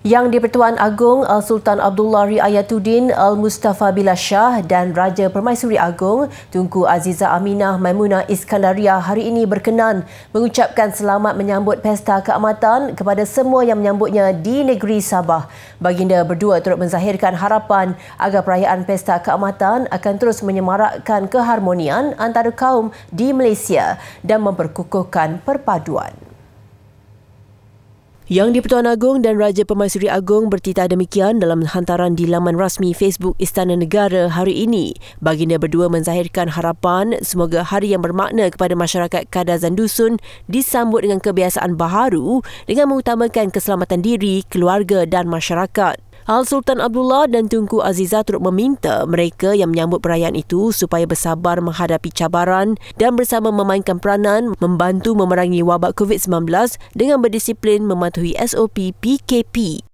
Yang di-Pertuan Agong Sultan Abdullah Riayatuddin Al-Mustafa Shah dan Raja Permaisuri Agong Tunku Aziza Aminah Maimuna Iskandaria hari ini berkenan mengucapkan selamat menyambut Pesta Keamatan kepada semua yang menyambutnya di negeri Sabah. Baginda berdua turut menzahirkan harapan agar perayaan Pesta Keamatan akan terus menyemarakkan keharmonian antara kaum di Malaysia dan memperkukuhkan perpaduan. Yang di-Pertuan Agong dan Raja Pemaisuri Agong bertitah demikian dalam hantaran di laman rasmi Facebook Istana Negara hari ini. Baginda berdua menzahirkan harapan semoga hari yang bermakna kepada masyarakat Kadazan Dusun disambut dengan kebiasaan baharu dengan mengutamakan keselamatan diri, keluarga dan masyarakat. Al Sultan Abdullah dan Tunku Aziza turut meminta mereka yang menyambut perayaan itu supaya bersabar menghadapi cabaran dan bersama memainkan peranan membantu memerangi wabak COVID-19 dengan berdisiplin mematuhi SOP PKP.